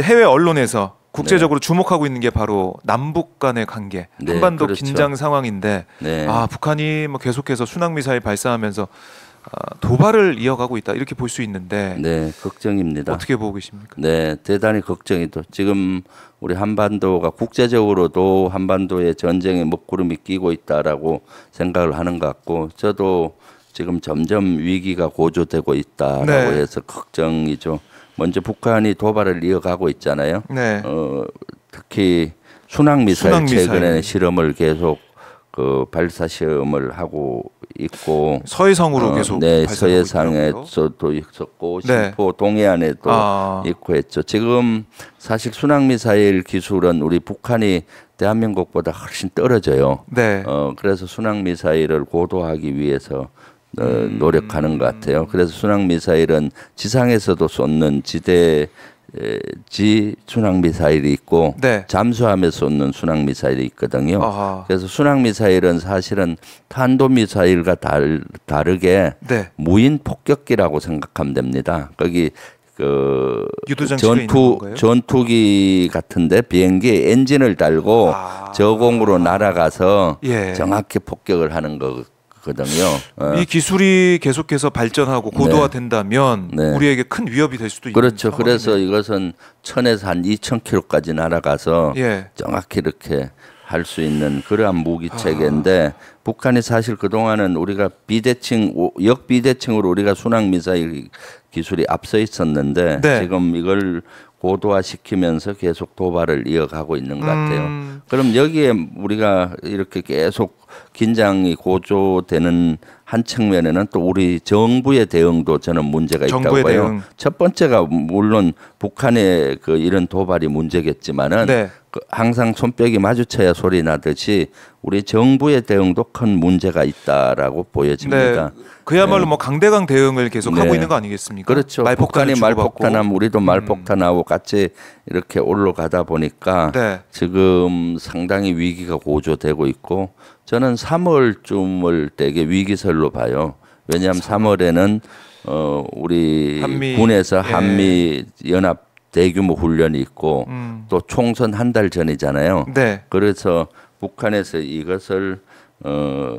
해외 언론에서 국제적으로 네. 주목하고 있는 게 바로 남북 간의 관계, 네, 한반도 그렇죠. 긴장 상황인데 네. 아 북한이 뭐 계속해서 순항 미사일 발사하면서 아, 도발을 이어가고 있다 이렇게 볼 수 있는데 네 걱정입니다. 어떻게 보고 계십니까? 네 대단히 걱정이죠. 지금 우리 한반도가 국제적으로도 한반도에 전쟁의 먹구름이 끼고 있다라고 생각을 하는 것 같고 저도 지금 점점 위기가 고조되고 있다라고 네. 해서 걱정이죠. 먼저 북한이 도발을 이어가고 있잖아요. 네. 어, 특히 순항 미사일 최근에 실험을 계속 그 발사 시험을 하고 있고 서해상으로 어, 계속 네 서해상에서도 있었고 네. 심포 동해안에도 아. 있고 했죠. 지금 사실 순항 미사일 기술은 우리 북한이 대한민국보다 훨씬 떨어져요. 네. 어 그래서 순항 미사일을 고도하기 위해서 어, 음. 노력하는 것 같아요. 그래서 순항 미사일은 지상에서도 쏟는 지대 지 순항 미사일이 있고 네. 잠수함에 서쏟는 순항 미사일이 있거든요. 아하. 그래서 순항 미사일은 사실은 탄도 미사일과 달, 다르게 네. 무인 폭격기라고 생각하면 됩니다. 거기 그 전투 전투기 같은데 비행기 엔진을 달고 아~ 저공으로 날아가서 예. 정확히 폭격을 하는 것 거든요. 어. 이 기술이 계속해서 발전하고 고도화된다면 네. 네. 우리에게 큰 위협이 될 수도 있죠. 그렇죠. 상황이네요. 그래서 이것은 천에서 한2 0 0 0 킬로까지 날아가서 예. 정확히 이렇게 할수 있는 그러한 무기 체계인데 아. 북한이 사실 그동안은 우리가 비대칭 역비대칭으로 우리가 순항 미사일 기술이 앞서 있었는데 네. 지금 이걸 고도화시키면서 계속 도발을 이어가고 있는 것 같아요. 음. 그럼 여기에 우리가 이렇게 계속 긴장이 고조되는 한 측면에는 또 우리 정부의 대응도 저는 문제가 있다고 봐요. 대응. 첫 번째가 물론 북한의 그 이런 도발이 문제겠지만은 네. 그 항상 손뼉이 마주쳐야 소리 나듯이 우리 정부의 대응도 큰 문제가 있다라고 보여집니다. 네, 그야말로 네. 뭐 강대강 대응을 계속 네. 하고 있는 거 아니겠습니까? 그렇죠. 말폭탄이 말폭탄하 우리도 음. 말폭탄하고 음. 같이 이렇게 올라가다 보니까 네. 지금 상당히 위기가 고조되고 있고 저는 3월쯤을 되게 위기설로 봐요. 왜냐하면 3월에는 어 우리 한미, 군에서 예. 한미 연합 대규모 훈련이 있고 음. 또 총선 한 달 전이잖아요. 네. 그래서 북한에서 이것을 어,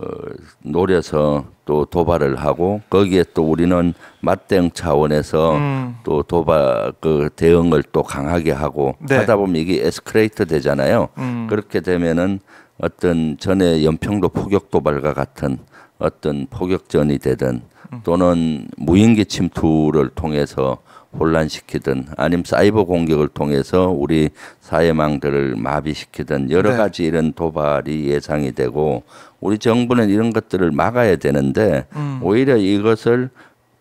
노려서 또 도발을 하고 거기에 또 우리는 맞대응 차원에서 음. 또 도발 그 대응을 또 강하게 하고 네. 하다 보면 이게 에스크레이터 되잖아요. 음. 그렇게 되면은 어떤 전에 연평도 포격 도발과 같은 어떤 포격전이 되든 음. 또는 무인기 침투를 통해서 혼란시키든 아니면 사이버 공격을 통해서 우리 사회망들을 마비시키든 여러 네. 가지 이런 도발이 예상이 되고 우리 정부는 이런 것들을 막아야 되는데 음. 오히려 이것을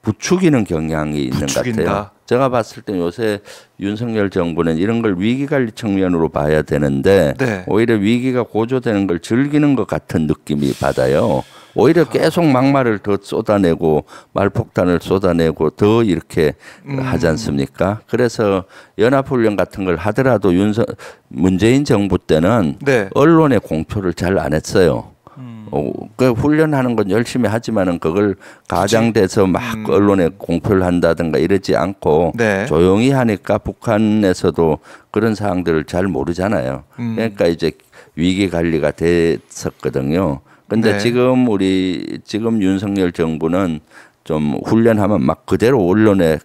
부추기는 경향이 있는 부추긴다. 것 같아요. 제가 봤을 때 요새 윤석열 정부는 이런 걸 위기관리 측면으로 봐야 되는데 네. 오히려 위기가 고조되는 걸 즐기는 것 같은 느낌이 받아요. 오히려 계속 막말을 더 쏟아내고 말폭탄을 쏟아내고 더 이렇게 음. 하지 않습니까? 그래서 연합훈련 같은 걸 하더라도 윤석 문재인 정부 때는 네. 언론의 공표를 잘 안 했어요. 음. 어, 그 훈련하는 건 열심히 하지만은 그걸 가장돼서 막 음. 언론에 공표를 한다든가 이러지 않고 네. 조용히 하니까 북한에서도 그런 사항들을 잘 모르잖아요. 음. 그러니까 이제 위기 관리가 됐었거든요. 근데 네. 지금 우리 지금 윤석열 정부는 좀 훈련하면 막 그대로 언론에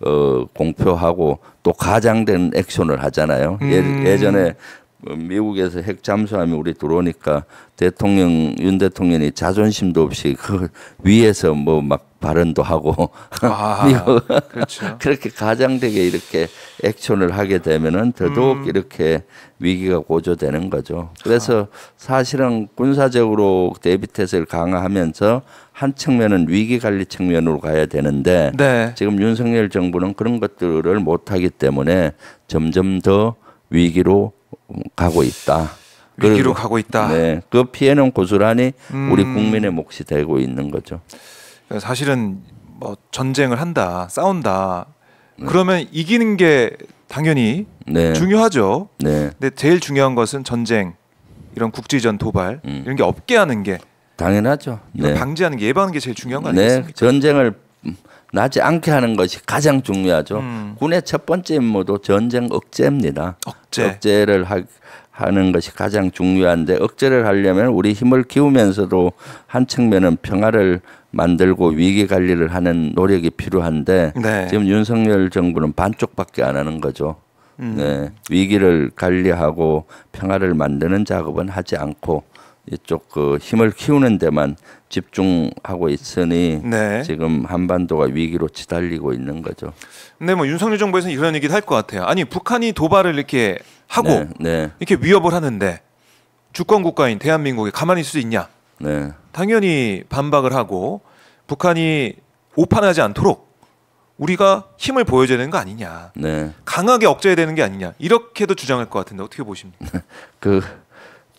어, 공표하고 또 가장된 액션을 하잖아요. 예, 음. 예, 전에 뭐 미국에서 핵 잠수함이 우리 들어오니까 대통령 윤 대통령이 자존심도 없이 그 위에서 뭐 막 발언도 하고 아, 그렇죠. 그렇게 가장되게 이렇게 액션을 하게 되면은 더더욱 음. 이렇게 위기가 고조되는 거죠. 그래서 사실은 군사적으로 대비태세를 강화하면서 한 측면은 위기 관리 측면으로 가야 되는데 네. 지금 윤석열 정부는 그런 것들을 못하기 때문에 점점 더 위기로 가고 있다. 위기로 가고 있다. 네, 그 피해는 고스란히 음. 우리 국민의 몫이 되고 있는 거죠. 그러니까 사실은 뭐 전쟁을 한다, 싸운다. 네. 그러면 이기는 게 당연히 네. 중요하죠. 네. 근데 제일 중요한 것은 전쟁, 이런 국지전 도발 음. 이런 게 없게 하는 게 당연하죠. 네. 방지하는 게 예방하는 게 제일 중요한 거 아니겠습니까? 네, 전쟁을 나지 않게 하는 것이 가장 중요하죠. 음. 군의 첫 번째 임무도 전쟁 억제입니다. 억제. 억제를 하, 하는 것이 가장 중요한데 억제를 하려면 우리 힘을 키우면서도 한 측면은 평화를 만들고 위기 관리를 하는 노력이 필요한데 네. 지금 윤석열 정부는 반쪽밖에 안 하는 거죠. 음. 네. 위기를 관리하고 평화를 만드는 작업은 하지 않고 이쪽 그 힘을 키우는 데만 집중하고 있으니 네. 지금 한반도가 위기로 치달리고 있는 거죠. 네, 뭐 윤석열 정부에서는 이런 얘기도 할 것 같아요. 아니 북한이 도발을 이렇게 하고 네, 네, 이렇게 위협을 하는데 주권 국가인 대한민국이 가만히 있을 수 있냐? 네. 당연히 반박을 하고 북한이 오판하지 않도록 우리가 힘을 보여줘야 되는 거 아니냐. 네. 강하게 억제해야 되는 게 아니냐. 이렇게도 주장할 것 같은데 어떻게 보십니까? 그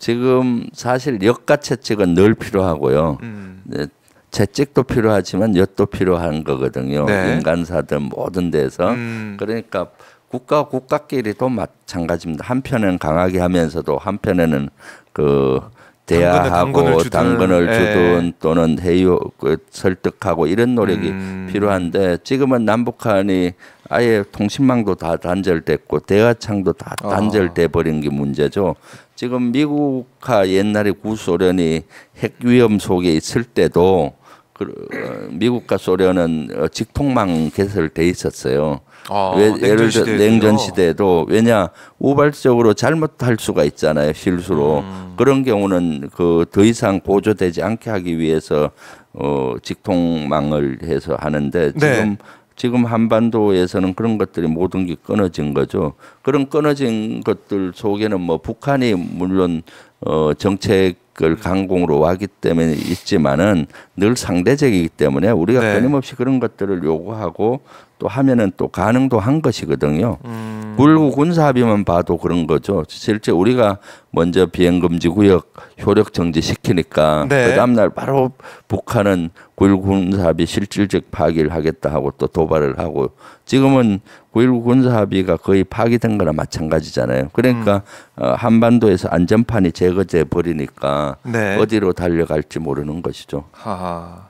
지금 사실 역가 채찍은 늘 필요하고요. 음. 네, 채찍도 필요하지만 엿도 필요한 거거든요. 네. 인간사든 모든 데서 음. 그러니까 국가 국가끼리도 마찬가지입니다. 한편은 강하게 하면서도 한편에는 그 대화하고 당근을, 당근을 예. 주든, 또는 해요 그 설득하고 이런 노력이 음. 필요한데 지금은 남북한이 아예 통신망도 다 단절됐고 대화창도 다 아. 단절돼 버린 게 문제죠. 지금 미국과 옛날에 구소련이 핵 위험 속에 있을 때도 그, 미국과 소련은 어, 직통망 개설돼 있었어요. 아, 왜, 예를 들어 냉전 시대에도 왜냐 우발적으로 잘못할 수가 있잖아요 실수로 음. 그런 경우는 그 더 이상 보조되지 않게 하기 위해서 어, 직통망을 해서 하는데 네. 지금 네. 지금 한반도에서는 그런 것들이 모든 게 끊어진 거죠. 그런 끊어진 것들 속에는 뭐 북한이 물론 어 정책을 강공으로 왔기 때문에 있지만은 늘 상대적이기 때문에 우리가 네. 끊임없이 그런 것들을 요구하고 또 하면은 또 가능도 한 것이거든요. 음. 물고 음. 군사 합의만 봐도 그런 거죠. 실제 우리가 먼저 비행 금지 구역 효력 정지 시키니까 네. 그 다음날 바로 북한은 9.19 군사 합의 실질적 파기를 하겠다 하고 또 도발을 하고 지금은 9.19 군사 합의가 거의 파기된 거나 마찬가지잖아요. 그러니까 음. 어, 한반도에서 안전판이 제거돼 버리니까 네. 어디로 달려갈지 모르는 것이죠. 하하.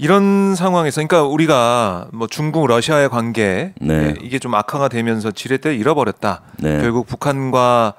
이런 상황에서 그러니까 우리가 뭐 중국 러시아의 관계 네. 예, 이게 좀 악화가 되면서 지렛대를 잃어버렸다. 네. 결국 북한과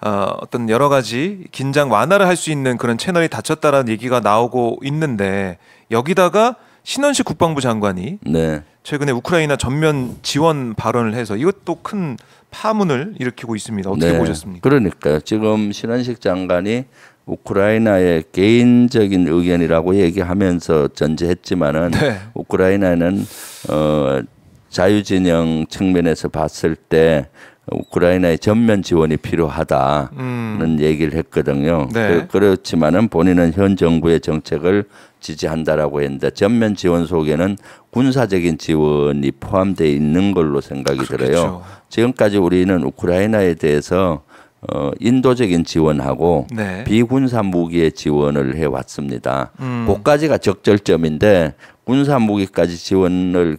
어, 어떤 여러 가지 긴장 완화를 할 수 있는 그런 채널이 닫혔다라는 얘기가 나오고 있는데 여기다가 신원식 국방부 장관이 네. 최근에 우크라이나 전면 지원 발언을 해서 이것도 큰 파문을 일으키고 있습니다. 어떻게 네. 보셨습니까? 그러니까 지금 신원식 장관이 우크라이나의 개인적인 의견이라고 얘기하면서 전제했지만은 네. 우크라이나는 어 자유진영 측면에서 봤을 때 우크라이나의 전면 지원이 필요하다는 음. 얘기를 했거든요. 네. 그, 그렇지만은 본인은 현 정부의 정책을 지지한다라고 했는데 전면 지원 속에는 군사적인 지원이 포함되어 있는 걸로 생각이 그렇겠죠. 아, 들어요. 그렇죠. 지금까지 우리는 우크라이나에 대해서 어, 인도적인 지원하고 네. 비군사 무기의 지원을 해 왔습니다. 음. 그까지가 적절점인데 군사 무기까지 지원을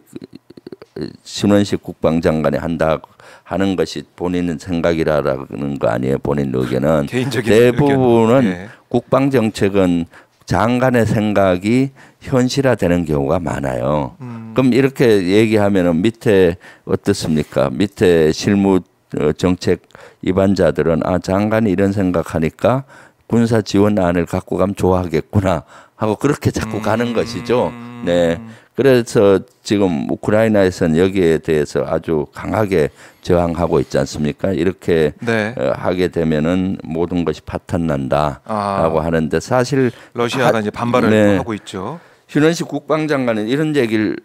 신원식 국방장관이 한다 하는 것이 본인의 생각이라는 거 아니에요. 본인 의견은 대부분은 네. 예. 국방 정책은 장관의 생각이 현실화되는 경우가 많아요. 음. 그럼 이렇게 얘기하면은 밑에 어떻습니까? 밑에 실무 어, 정책 입안자들은 아 장관이 이런 생각하니까 군사 지원안을 갖고 가면 좋아하겠구나 하고 그렇게 자꾸 가는 음. 것이죠. 네. 그래서 지금 우크라이나에서는 여기에 대해서 아주 강하게 저항하고 있지 않습니까? 이렇게 네. 어, 하게 되면은 모든 것이 파탄난다라고 아, 하는데 사실 러시아가 하, 이제 반발을 네. 하고 있죠. 휴런식 국방장관은 이런 얘기를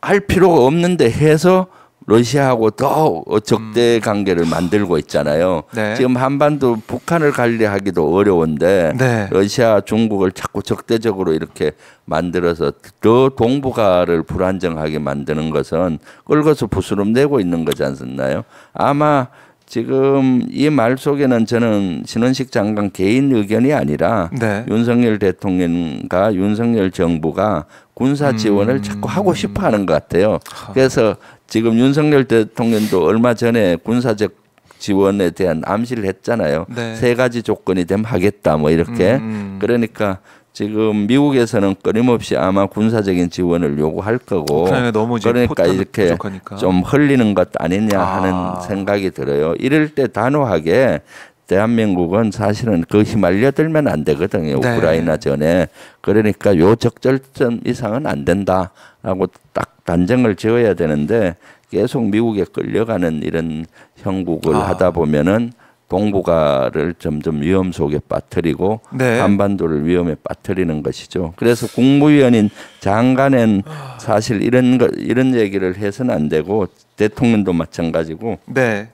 할 필요가 없는데 해서 러시아하고 더 음. 적대 관계를 음. 만들고 있잖아요. 네. 지금 한반도 북한을 관리하기도 어려운데 네. 러시아 중국을 자꾸 적대적으로 이렇게 만들어서 더 동북아를 불안정하게 만드는 것은 끌거서 부스럼 내고 있는 거지 않나요? 습 아마 지금 이 말 속에는 저는 신원식 장관 개인 의견이 아니라 네. 윤석열 대통령과 윤석열 정부가 군사 지원을 음. 자꾸 하고 싶어 하는 것 같아요. 그래서 지금 윤석열 대통령도 얼마 전에 군사적 지원에 대한 암시를 했잖아요. 네. 세 가지 조건이 되면 하겠다 뭐 이렇게. 음, 음, 그러니까 지금 미국에서는 끊임없이 아마 군사적인 지원을 요구할 거고 그러니까 이렇게 부족하니까. 좀 흘리는 것 아니냐 아. 하는 아. 생각이 들어요. 이럴 때 단호하게 대한민국은 사실은 그 휘말려 들면 안 되거든요. 네. 우크라이나 전에. 그러니까 요 적절점 이상은 안 된다라고 딱 반정을 지어야 되는데 계속 미국에 끌려가는 이런 형국을 아. 하다 보면은 동북아를 점점 위험 속에 빠뜨리고 네. 한반도를 위험에 빠뜨리는 것이죠. 그래서 국무위원인 장관은 아. 사실 이런 거, 이런 얘기를 해서는 안 되고 대통령도 마찬가지고 네.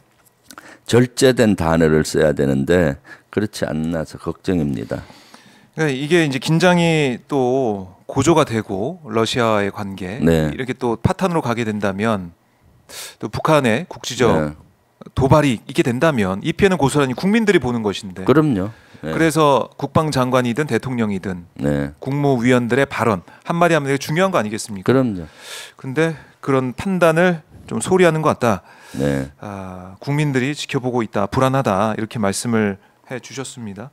절제된 단어를 써야 되는데 그렇지 않나서 걱정입니다. 그 이게 이제 긴장이 또 고조가 되고 러시아의 관계 네. 이렇게 또 파탄으로 가게 된다면 또 북한의 국지적 네. 도발이 있게 된다면 이 피해는 고스란히 국민들이 보는 것인데. 그럼요. 네. 그래서 국방장관이든 대통령이든 네. 국무위원들의 발언 한 마디 한 마디 중요한 거 아니겠습니까? 그럼요. 근데 그런 판단을 좀 소리하는 것 같다. 네. 아, 국민들이 지켜보고 있다, 불안하다 이렇게 말씀을 해 주셨습니다.